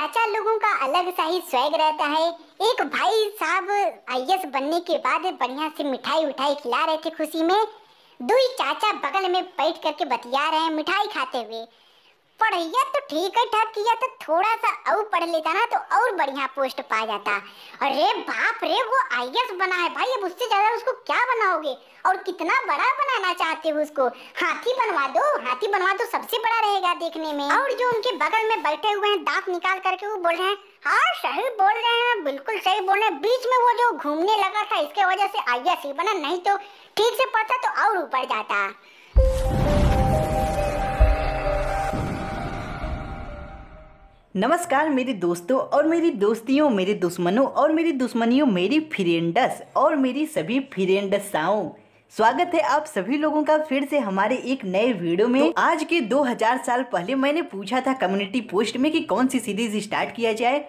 चाचा लोगों का अलग सा ही स्वैग रहता है एक भाई साहब आई बनने के बाद बढ़िया से मिठाई उठाई खिला रहे थे खुशी में दो ही चाचा बगल में बैठ करके बतिया रहे हैं मिठाई खाते हुए पढ़िया तो ठीक है ठाक किया तो थोड़ा सा और पढ़ लेता ना तो और बढ़िया पोस्ट पा जाता अरे बाप रे वो आईएएस बना है भाई अब उससे ज्यादा उसको क्या बनाओगे और कितना बड़ा बनाना चाहते हो उसको हाथी बनवा दो हाथी बनवा दो तो सबसे बड़ा रहेगा देखने में और जो उनके बगल में बैठे हुए हैं दांत निकाल करके वो बोल रहे हैं हाँ सही बोल रहे हैं बिल्कुल सही बोल रहे हैं बीच में वो जो घूमने लगा था इसके वजह से आईएएस ही बना नहीं तो ठीक से पढ़ता तो और ऊपर जाता नमस्कार मेरे दोस्तों और मेरी दोस्तियों मेरे दुश्मनों और मेरी दुश्मनियों मेरी फ्रेंडस और मेरी सभी फ्रेंडसाओं स्वागत है आप सभी लोगों का फिर से हमारे एक नए वीडियो में तो आज के 2000 साल पहले मैंने पूछा था कम्युनिटी पोस्ट में कि कौन सी सीरीज स्टार्ट किया जाए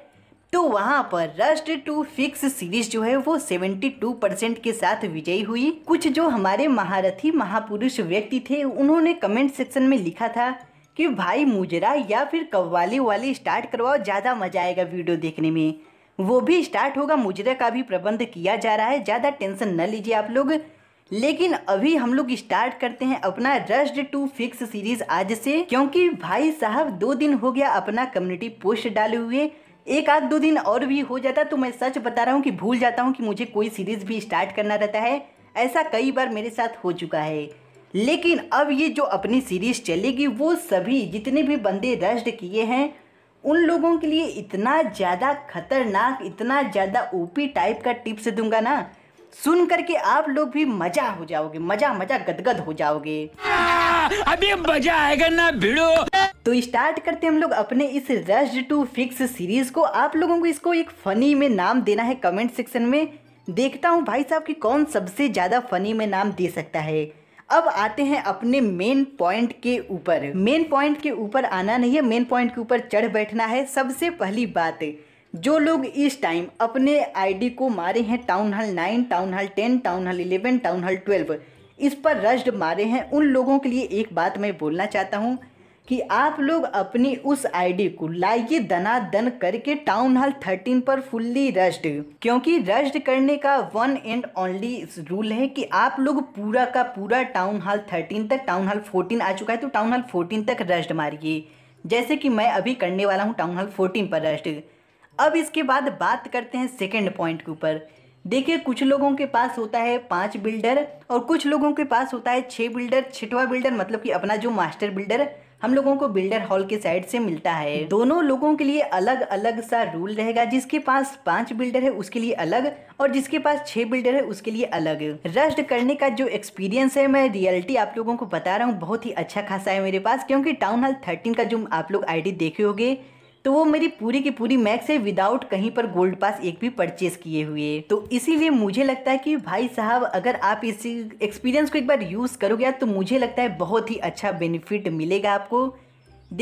तो वहाँ पर रस्ट टू फिक्स सीरीज जो है वो 72 परसेंट के साथ विजयी हुई कुछ जो हमारे महारथी महापुरुष व्यक्ति थे उन्होंने कमेंट सेक्शन में लिखा था कि भाई मुजरा या फिर कव्वाली वाली स्टार्ट करवाओ ज़्यादा मज़ा आएगा वीडियो देखने में वो भी स्टार्ट होगा मुजरा का भी प्रबंध किया जा रहा है ज़्यादा टेंशन न लीजिए आप लोग लेकिन अभी हम लोग स्टार्ट करते हैं अपना रश्ड टू फिक्स सीरीज आज से क्योंकि भाई साहब दो दिन हो गया अपना कम्युनिटी पोस्ट डाले हुए एक आध दो दिन और भी हो जाता तो मैं सच बता रहा हूँ कि भूल जाता हूँ कि मुझे कोई सीरीज भी स्टार्ट करना रहता है ऐसा कई बार मेरे साथ हो चुका है लेकिन अब ये जो अपनी सीरीज़ चलेगी वो सभी जितने भी बंदे रेस्ट किए हैं उन लोगों के लिए इतना ज़्यादा खतरनाक इतना ज़्यादा ओपी टाइप का टिप्स दूंगा ना सुन करके आप लोग भी मजा हो जाओगे मजा मजा गदगद हो जाओगे अभी मजा आएगा ना भिड़ो तो स्टार्ट करते हम लोग अपने इस रश्ड टू फिक्स सीरीज को आप लोगों को इसको एक फनी में नाम देना है कमेंट सेक्शन में देखता हूँ भाई साहब की कौन सबसे ज़्यादा फनी में नाम दे सकता है अब आते हैं अपने मेन पॉइंट के ऊपर मेन पॉइंट के ऊपर आना नहीं है मेन पॉइंट के ऊपर चढ़ बैठना है सबसे पहली बात जो लोग इस टाइम अपने आईडी को मारे हैं town hall nine town hall ten town hall eleven town hall twelve इस पर रश्ड मारे हैं उन लोगों के लिए एक बात मैं बोलना चाहता हूँ कि आप लोग अपनी उस आईडी को लाइए दन करके टाउन हॉल थर्टीन पर फुल्ली रस्ट क्योंकि रस्ट करने का वन एंड ओनली रूल है कि आप लोग पूरा का पूरा टाउन हॉल थर्टीन तक टाउन हॉल फोर्टीन आ चुका है तो टाउन हॉल फोर्टीन तक रस्ट मारिए जैसे कि मैं अभी करने वाला हूँ टाउन हॉल फोर्टीन पर रस्ट अब इसके बाद बात करते हैं सेकेंड पॉइंट के ऊपर देखिए कुछ लोगों के पास होता है पांच बिल्डर और कुछ लोगों के पास होता है छह बिल्डर छठवा बिल्डर मतलब कि अपना जो मास्टर बिल्डर हम लोगों को बिल्डर हॉल के साइड से मिलता है दोनों लोगों के लिए अलग अलग सा रूल रहेगा जिसके पास पांच बिल्डर है उसके लिए अलग और जिसके पास छह बिल्डर है उसके लिए अलग रस्ट करने का जो एक्सपीरियंस है मैं रियलिटी आप लोगों को बता रहा हूँ बहुत ही अच्छा खासा है मेरे पास क्योंकि टाउन हॉल थर्टीन का जो आप लोग आई देखे होगे तो वो मेरी पूरी की पूरी मैक्स है विदाउट कहीं पर गोल्ड पास एक भी परचेज किए हुए तो इसीलिए मुझे लगता है कि भाई साहब अगर आप इस एक्सपीरियंस को एक बार यूज़ करोगे तो मुझे लगता है बहुत ही अच्छा बेनिफिट मिलेगा आपको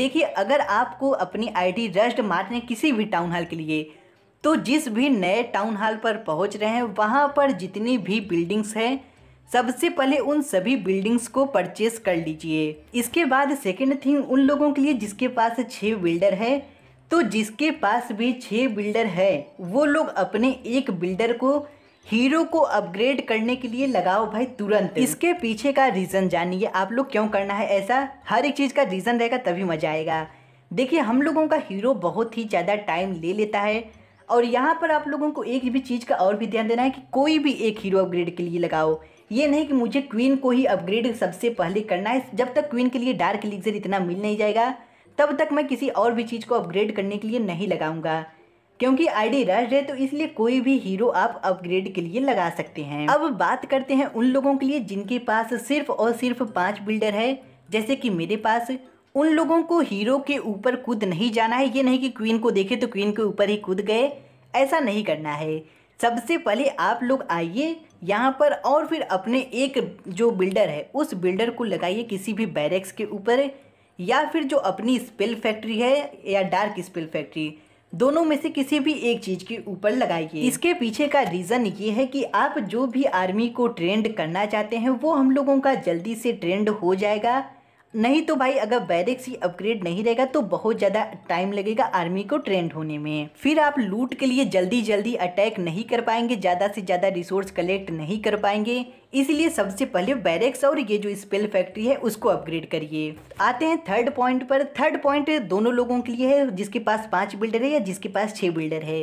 देखिए अगर आपको अपनी आईडी रश्ड मारने किसी भी टाउन हॉल के लिए तो जिस भी नए टाउन हॉल पर पहुंच रहे हैं वहां पर जितनी भी बिल्डिंग्स हैं सबसे पहले उन सभी बिल्डिंग्स को परचेस कर लीजिए इसके बाद सेकेंड थिंग उन लोगों के लिए जिसके पास छः बिल्डर है तो जिसके पास भी छः बिल्डर है वो लोग अपने एक बिल्डर को हीरो को अपग्रेड करने के लिए लगाओ भाई तुरंत इसके पीछे का रीज़न जानिए आप लोग क्यों करना है ऐसा हर एक चीज़ का रीज़न रहेगा तभी मज़ा आएगा देखिए हम लोगों का हीरो बहुत ही ज़्यादा टाइम ले लेता है और यहाँ पर आप लोगों को एक भी चीज़ का और भी ध्यान देना है कि कोई भी एक हीरो अपग्रेड के लिए लगाओ ये नहीं कि मुझे क्वीन को ही अपग्रेड सबसे पहले करना है जब तक क्वीन के लिए डार्क लीजर इतना मिल नहीं जाएगा तब तक मैं किसी और भी चीज़ को अपग्रेड करने के लिए नहीं लगाऊंगा क्योंकि आईडी रश है तो इसलिए कोई भी हीरो आप अपग्रेड के लिए लगा सकते हैं अब बात करते हैं उन लोगों के लिए जिनके पास सिर्फ और सिर्फ पांच बिल्डर है जैसे कि मेरे पास उन लोगों को हीरो के ऊपर कूद नहीं जाना है ये नहीं कि क्वीन को देखे तो क्वीन के ऊपर ही कूद गए ऐसा नहीं करना है सबसे पहले आप लोग आइए यहाँ पर और फिर अपने एक जो बिल्डर है उस बिल्डर को लगाइए किसी भी बैरक्स के ऊपर या फिर जो अपनी स्पेल फैक्ट्री है या डार्क स्पेल फैक्ट्री दोनों में से किसी भी एक चीज़ के ऊपर लगाइए इसके पीछे का रीज़न ये है कि आप जो भी आर्मी को ट्रेंड करना चाहते हैं वो हम लोगों का जल्दी से ट्रेंड हो जाएगा नहीं तो भाई अगर बैरिक्स ही अपग्रेड नहीं रहेगा तो बहुत ज़्यादा टाइम लगेगा आर्मी को ट्रेंड होने में फिर आप लूट के लिए जल्दी जल्दी अटैक नहीं कर पाएंगे ज़्यादा से ज़्यादा रिसोर्स कलेक्ट नहीं कर पाएंगे इसलिए सबसे पहले बैरिक्स और ये जो स्पेल फैक्ट्री है उसको अपग्रेड करिए आते हैं थर्ड पॉइंट पर थर्ड पॉइंट दोनों लोगों के लिए है जिसके पास पांच बिल्डर है या जिसके पास छह बिल्डर है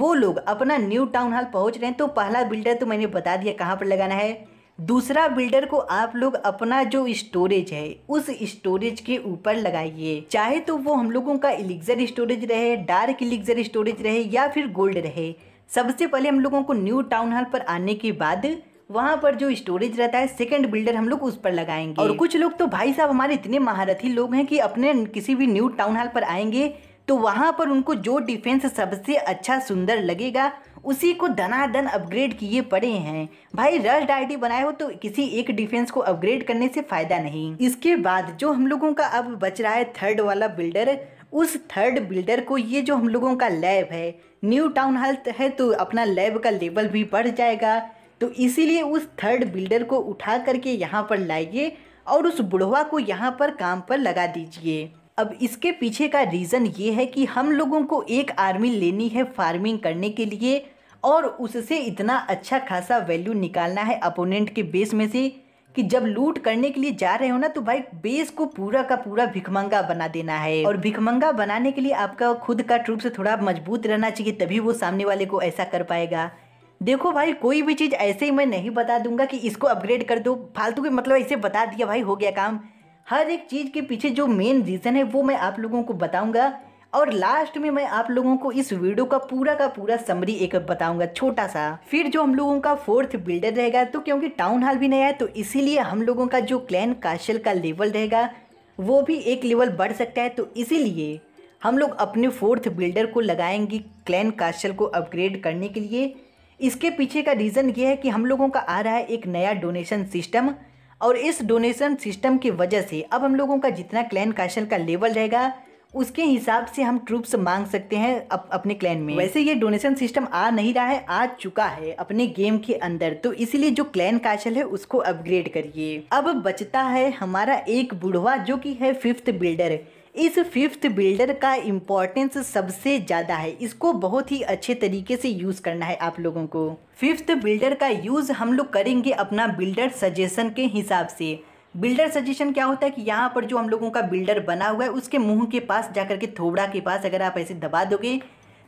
वो लोग अपना न्यू टाउन हॉल पहुंच रहे हैं तो पहला बिल्डर तो मैंने बता दिया कहाँ पर लगाना है दूसरा बिल्डर को आप लोग अपना जो स्टोरेज है उस स्टोरेज के ऊपर लगाइए चाहे तो वो हम लोगों का इलिक्जर स्टोरेज रहे डार्क इलिक्जर स्टोरेज रहे या फिर गोल्ड रहे सबसे पहले हम लोगों को न्यू टाउन हॉल पर आने के बाद वहाँ पर जो स्टोरेज रहता है सेकंड बिल्डर हम लोग उस पर लगाएंगे और कुछ लोग तो भाई साहब हमारे इतने महारथी लोग हैं कि अपने किसी भी न्यू टाउन हॉल पर आएंगे तो वहाँ पर उनको जो डिफेंस सबसे अच्छा सुंदर लगेगा उसी को धनाधन अपग्रेड किए पड़े हैं भाई रश डायटी बनाए हो तो किसी एक डिफेंस को अपग्रेड करने से फायदा नहीं इसके बाद जो हम लोगों का अब बच रहा है थर्ड वाला बिल्डर उस थर्ड बिल्डर को ये जो हम लोगों का लैब है न्यू टाउन हॉल है तो अपना लैब का लेवल भी बढ़ जाएगा तो इसीलिए उस थर्ड बिल्डर को उठा करके यहाँ पर लाइए और उस बुढ़वा को यहाँ पर काम पर लगा दीजिए अब इसके पीछे का रीज़न ये है कि हम लोगों को एक आर्मी लेनी है फार्मिंग करने के लिए और उससे इतना अच्छा खासा वैल्यू निकालना है अपोनेंट के बेस में से कि जब लूट करने के लिए जा रहे हो ना तो भाई बेस को पूरा का पूरा भिखमंगा बना देना है और भिखमंगा बनाने के लिए आपका खुद का ट्रूप से थोड़ा मजबूत रहना चाहिए तभी वो सामने वाले को ऐसा कर पाएगा देखो भाई कोई भी चीज़ ऐसे ही मैं नहीं बता दूंगा कि इसको अपग्रेड कर दो फालतू के मतलब ऐसे बता दिया भाई हो गया काम हर एक चीज़ के पीछे जो मेन रीज़न है वो मैं आप लोगों को बताऊंगा और लास्ट में मैं आप लोगों को इस वीडियो का पूरा का पूरा समरी एक बताऊंगा छोटा सा फिर जो हम लोगों का फोर्थ बिल्डर रहेगा तो क्योंकि टाउन हॉल भी नया है तो इसीलिए हम लोगों का जो क्लैन काशल का लेवल रहेगा वो भी एक लेवल बढ़ सकता है तो इसीलिए हम लोग अपने फोर्थ बिल्डर को लगाएंगे क्लैन काशल को अपग्रेड करने के लिए इसके पीछे का रीज़न ये है कि हम लोगों का आ रहा है एक नया डोनेशन सिस्टम और इस डोनेशन सिस्टम की वजह से अब हम लोगों का जितना क्लैन काशल का लेवल रहेगा उसके हिसाब से हम ट्रूप्स मांग सकते हैं अप, अपने क्लैन में वैसे ये डोनेशन सिस्टम आ नहीं रहा है आ चुका है अपने गेम के अंदर तो इसीलिए जो क्लैन काशल है उसको अपग्रेड करिए अब बचता है हमारा एक बुढ़वा जो कि है फिफ्थ बिल्डर इस फिफ्थ बिल्डर का इम्पोर्टेंस सबसे ज़्यादा है इसको बहुत ही अच्छे तरीके से यूज़ करना है आप लोगों को फिफ्थ बिल्डर का यूज़ हम लोग करेंगे अपना बिल्डर सजेशन के हिसाब से बिल्डर सजेशन क्या होता है कि यहाँ पर जो हम लोगों का बिल्डर बना हुआ है उसके मुंह के पास जाकर के थोबड़ा के पास अगर आप ऐसे दबा दोगे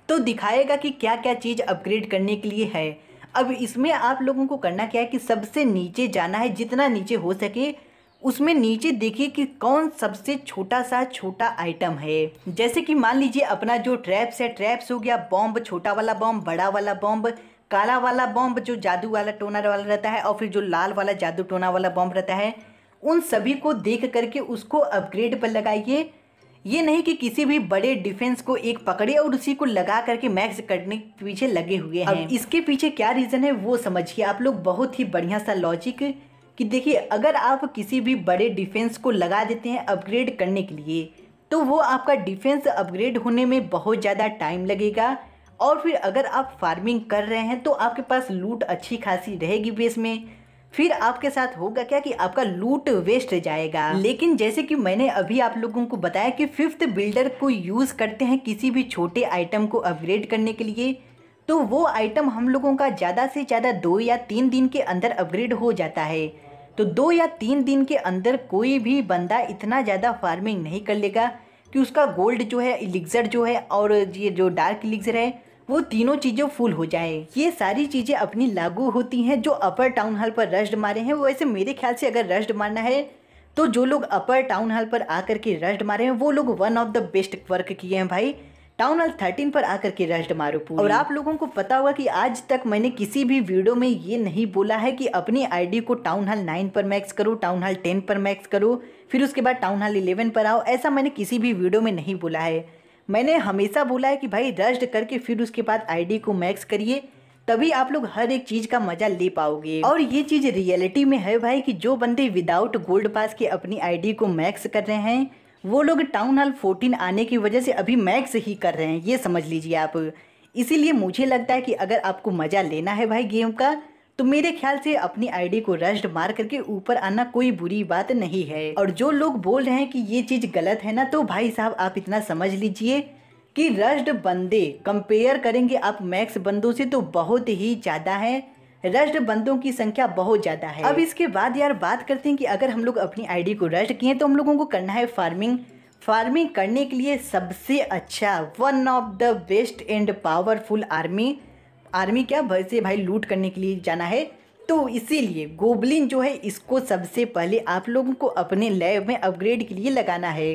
तो दिखाएगा कि क्या क्या चीज़ अपग्रेड करने के लिए है अब इसमें आप लोगों को करना क्या है कि सबसे नीचे जाना है जितना नीचे हो सके उसमें नीचे देखिए कि कौन सबसे छोटा सा छोटा आइटम है जैसे कि मान लीजिए अपना जो ट्रैप्स है ट्रैप्स हो गया बॉम्ब छोटा वाला बॉम्ब बड़ा वाला बॉम्ब काला वाला बॉम्ब जो जादू वाला टोना वाला रहता है और फिर जो लाल वाला जादू टोना वाला बॉम्ब रहता है उन सभी को देख करके उसको अपग्रेड पर लगाइए ये नहीं कि किसी भी बड़े डिफेंस को एक पकड़े और उसी को लगा करके मैक्स करने के पीछे लगे हुए हैं अब इसके पीछे क्या रीज़न है वो समझिए आप लोग बहुत ही बढ़िया सा लॉजिक कि देखिए अगर आप किसी भी बड़े डिफेंस को लगा देते हैं अपग्रेड करने के लिए तो वो आपका डिफेंस अपग्रेड होने में बहुत ज़्यादा टाइम लगेगा और फिर अगर आप फार्मिंग कर रहे हैं तो आपके पास लूट अच्छी खासी रहेगी बेस में फिर आपके साथ होगा क्या कि आपका लूट वेस्ट जाएगा लेकिन जैसे कि मैंने अभी आप लोगों को बताया कि फिफ्थ बिल्डर को यूज़ करते हैं किसी भी छोटे आइटम को अपग्रेड करने के लिए तो वो आइटम हम लोगों का ज़्यादा से ज़्यादा दो या तीन दिन के अंदर अपग्रेड हो जाता है तो दो या तीन दिन के अंदर कोई भी बंदा इतना ज़्यादा फार्मिंग नहीं कर लेगा कि उसका गोल्ड जो है इलिक्सर जो है और ये जो डार्क इलिक्सर है वो तीनों चीज़ें फुल हो जाए ये सारी चीज़ें अपनी लागू होती हैं जो अपर टाउन हॉल पर रश्ड मारे हैं वैसे मेरे ख्याल से अगर रश्ड मारना है तो जो लोग अपर टाउन हॉल पर आकर के रश्ड मारे हैं वो लोग one of the best work किए हैं भाई टाउन हॉल थर्टीन पर आकर के रश्ड मारो पूरी और आप लोगों को पता होगा कि आज तक मैंने किसी भी वीडियो में ये नहीं बोला है कि अपनी आईडी को टाउन हॉल नाइन पर मैक्स करो टाउन हॉल टेन पर मैक्स करो फिर उसके बाद टाउन हॉल इलेवन पर आओ ऐसा मैंने किसी भी वीडियो में नहीं बोला है मैंने हमेशा बोला है कि भाई रश्ड करके फिर उसके बाद आईडी को मैक्स करिए तभी आप लोग हर एक चीज का मजा ले पाओगे और ये चीज रियलिटी में है भाई कि जो बंदे विदाउट गोल्ड पास के अपनी आईडी को मैक्स कर रहे हैं वो लोग टाउन हॉल फोर्टीन आने की वजह से अभी मैक्स ही कर रहे हैं ये समझ लीजिए आप इसीलिए मुझे लगता है कि अगर आपको मज़ा लेना है भाई गेम का तो मेरे ख्याल से अपनी आईडी को रश्ड मार करके ऊपर आना कोई बुरी बात नहीं है और जो लोग बोल रहे हैं कि ये चीज़ गलत है ना तो भाई साहब आप इतना समझ लीजिए कि रश्ड बंदे कंपेयर करेंगे आप मैक्स बंदों से तो बहुत ही ज़्यादा है रश्ड बंदों की संख्या बहुत ज़्यादा है अब इसके बाद यार बात करते हैं कि अगर हम लोग अपनी आईडी को रश्ड किए तो हम लोगों को करना है फार्मिंग फार्मिंग करने के लिए सबसे अच्छा one of the best and powerful army army क्या वैसे भाई लूट करने के लिए जाना है तो इसीलिए गोबलिन जो है इसको सबसे पहले आप लोगों को अपने लैब में अपग्रेड के लिए लगाना है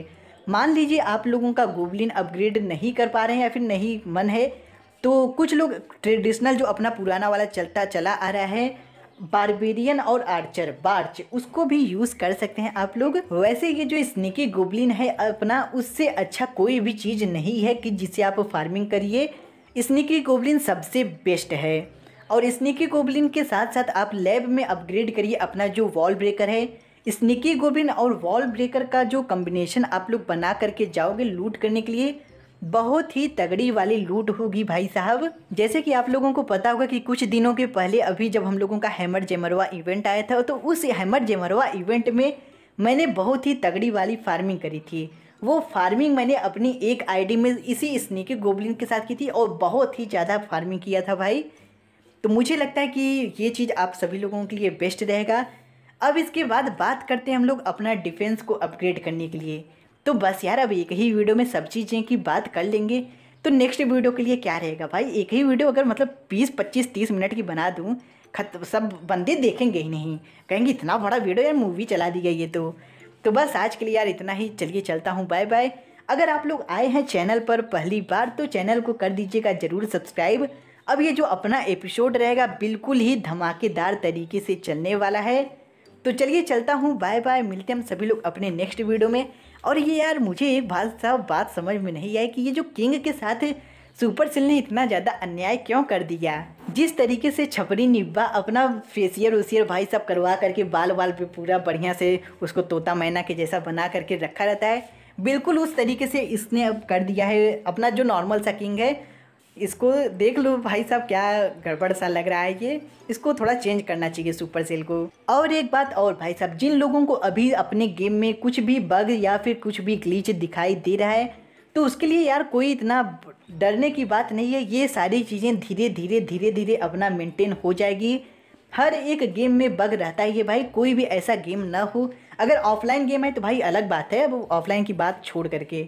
मान लीजिए आप लोगों का गोबलिन अपग्रेड नहीं कर पा रहे हैं या फिर नहीं मन है तो कुछ लोग ट्रेडिशनल जो अपना पुराना वाला चलता चला आ रहा है बारबेरियन और आर्चर बार्च उसको भी यूज़ कर सकते हैं आप लोग वैसे ये जो स्नेकी गोबलिन है अपना उससे अच्छा कोई भी चीज़ नहीं है कि जिसे आप फार्मिंग करिए स्निकी गोबलिन सबसे बेस्ट है और स्निकी गोबलिन के साथ साथ आप लैब में अपग्रेड करिए अपना जो वॉल ब्रेकर है स्निकी गोबलिन और वॉल ब्रेकर का जो कम्बिनेशन आप लोग बना करके जाओगे लूट करने के लिए बहुत ही तगड़ी वाली लूट होगी भाई साहब जैसे कि आप लोगों को पता होगा कि कुछ दिनों के पहले अभी जब हम लोगों का हैमर जेमरवा इवेंट आया था तो उस हैमर जेमरवा इवेंट में मैंने बहुत ही तगड़ी वाली फार्मिंग करी थी वो फार्मिंग मैंने अपनी एक आईडी में इसी के गोबलिन के साथ की थी और बहुत ही ज़्यादा फार्मिंग किया था भाई तो मुझे लगता है कि ये चीज़ आप सभी लोगों के लिए बेस्ट रहेगा अब इसके बाद बात करते हैं हम लोग अपना डिफेंस को अपग्रेड करने के लिए तो बस यार अब एक ही वीडियो में सब चीज़ें की बात कर लेंगे तो नेक्स्ट वीडियो के लिए क्या रहेगा भाई एक ही वीडियो अगर मतलब बीस पच्चीस तीस मिनट की बना दूँ खत सब बंदे देखेंगे ही नहीं कहेंगे इतना बड़ा वीडियो यार मूवी चला दी गई है तो तो बस आज के लिए यार इतना ही चलिए चलता हूँ बाय बाय अगर आप लोग आए हैं चैनल पर पहली बार तो चैनल को कर दीजिएगा ज़रूर सब्सक्राइब अब ये जो अपना एपिसोड रहेगा बिल्कुल ही धमाकेदार तरीके से चलने वाला है तो चलिए चलता हूँ बाय बाय मिलते हैं हम सभी लोग अपने नेक्स्ट वीडियो में और ये यार मुझे एक बात साहब बात समझ में नहीं आई कि ये जो किंग के साथ सुपर सेल ने इतना ज़्यादा अन्याय क्यों कर दिया जिस तरीके से छपरी निब्बा अपना फेसियर वेसियर भाई सब करवा करके बाल बाल पे पूरा बढ़िया से उसको तोता मैना के जैसा बना करके रखा रहता है बिल्कुल उस तरीके से इसने अब कर दिया है अपना जो नॉर्मल सा किंग है इसको देख लो भाई साहब क्या गड़बड़ सा लग रहा है ये इसको थोड़ा चेंज करना चाहिए सुपर सेल को और एक बात और भाई साहब जिन लोगों को अभी अपने गेम में कुछ भी बग या फिर कुछ भी ग्लीच दिखाई दे रहा है तो उसके लिए यार कोई इतना डरने की बात नहीं है ये सारी चीज़ें धीरे धीरे धीरे धीरे अपना मेंटेन हो जाएगी हर एक गेम में बग रहता है ये भाई कोई भी ऐसा गेम ना हो अगर ऑफलाइन गेम है तो भाई अलग बात है अब ऑफलाइन की बात छोड़ करके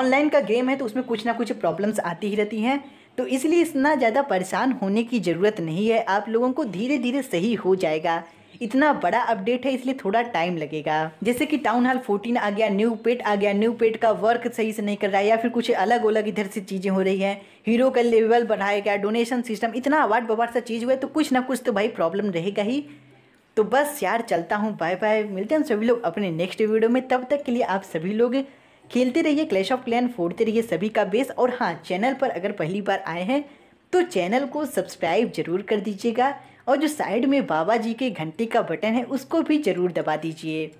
ऑनलाइन का गेम है तो उसमें कुछ ना कुछ प्रॉब्लम्स आती ही रहती हैं तो इसलिए इतना ज़्यादा परेशान होने की ज़रूरत नहीं है आप लोगों को धीरे धीरे सही हो जाएगा इतना बड़ा अपडेट है इसलिए थोड़ा टाइम लगेगा जैसे कि टाउन हॉल फोर्टीन आ गया न्यू पेट आ गया न्यू पेट का वर्क सही से नहीं कर रहा है या फिर कुछ अलग अलग इधर से चीज़ें हो रही है हीरो का लेवल बढ़ाया गया डोनेशन सिस्टम इतना अवार्ड बवार सा चीज़ हुआ है तो कुछ ना कुछ तो भाई प्रॉब्लम रहेगा ही तो बस यार चलता हूँ बाय बाय मिलते हैं सभी लोग अपने नेक्स्ट वीडियो में तब तक के लिए आप सभी लोग खेलते रहिए क्लैश ऑफ क्लैन फोड़ते रहिए सभी का बेस और हाँ चैनल पर अगर पहली बार आए हैं तो चैनल को सब्सक्राइब जरूर कर दीजिएगा और जो साइड में बाबा जी के घंटी का बटन है उसको भी ज़रूर दबा दीजिए